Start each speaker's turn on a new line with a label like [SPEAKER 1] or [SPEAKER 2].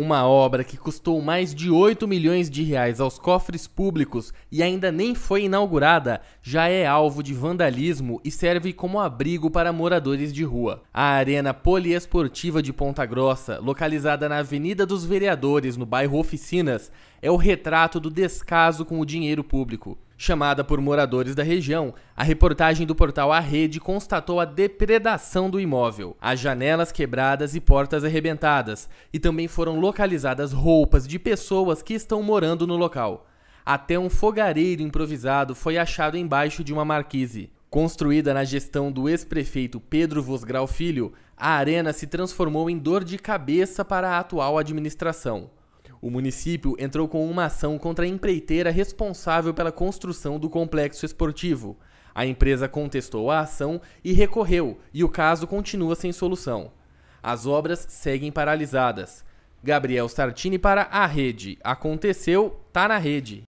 [SPEAKER 1] Uma obra que custou mais de 8 milhões de reais aos cofres públicos e ainda nem foi inaugurada, já é alvo de vandalismo e serve como abrigo para moradores de rua. A Arena Poliesportiva de Ponta Grossa, localizada na Avenida dos Vereadores, no bairro Oficinas, é o retrato do descaso com o dinheiro público. Chamada por moradores da região, a reportagem do portal A Rede constatou a depredação do imóvel, as janelas quebradas e portas arrebentadas, e também foram localizadas roupas de pessoas que estão morando no local. Até um fogareiro improvisado foi achado embaixo de uma marquise. Construída na gestão do ex-prefeito Pedro Vosgrau Filho, a arena se transformou em dor de cabeça para a atual administração. O município entrou com uma ação contra a empreiteira responsável pela construção do complexo esportivo. A empresa contestou a ação e recorreu, e o caso continua sem solução. As obras seguem paralisadas. Gabriel Sartini para a rede. Aconteceu, tá na rede.